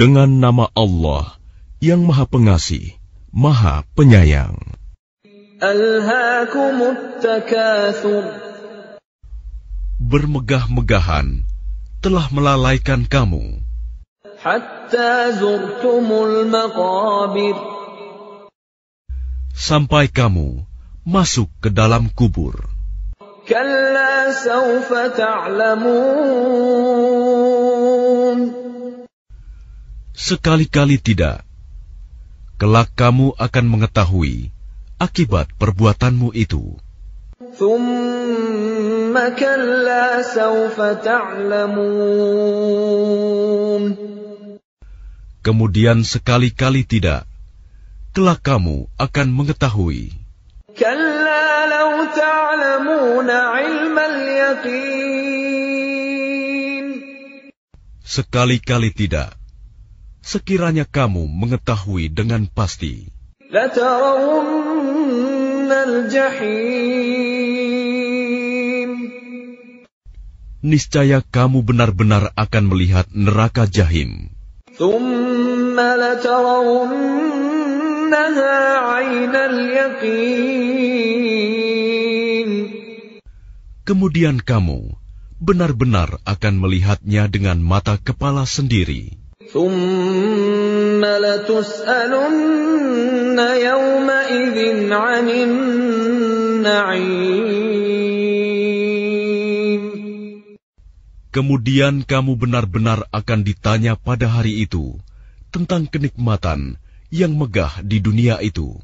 Dengan nama Allah yang Maha Pengasih, Maha Penyayang. Bermegah-megahan telah melalaikan kamu. Sampai kamu masuk ke dalam kubur. Sekali-kali tidak. Kelak kamu akan mengetahui akibat perbuatanmu itu. Kemudian sekali-kali tidak. Kelak kamu akan mengetahui. Sekali-kali tidak. Sekiranya kamu mengetahui dengan pasti. Niscaya kamu benar-benar akan melihat neraka jahim. Kemudian kamu benar-benar akan melihatnya dengan mata kepala sendiri. Kemudian kamu benar-benar akan ditanya pada hari itu tentang kenikmatan yang megah di dunia itu.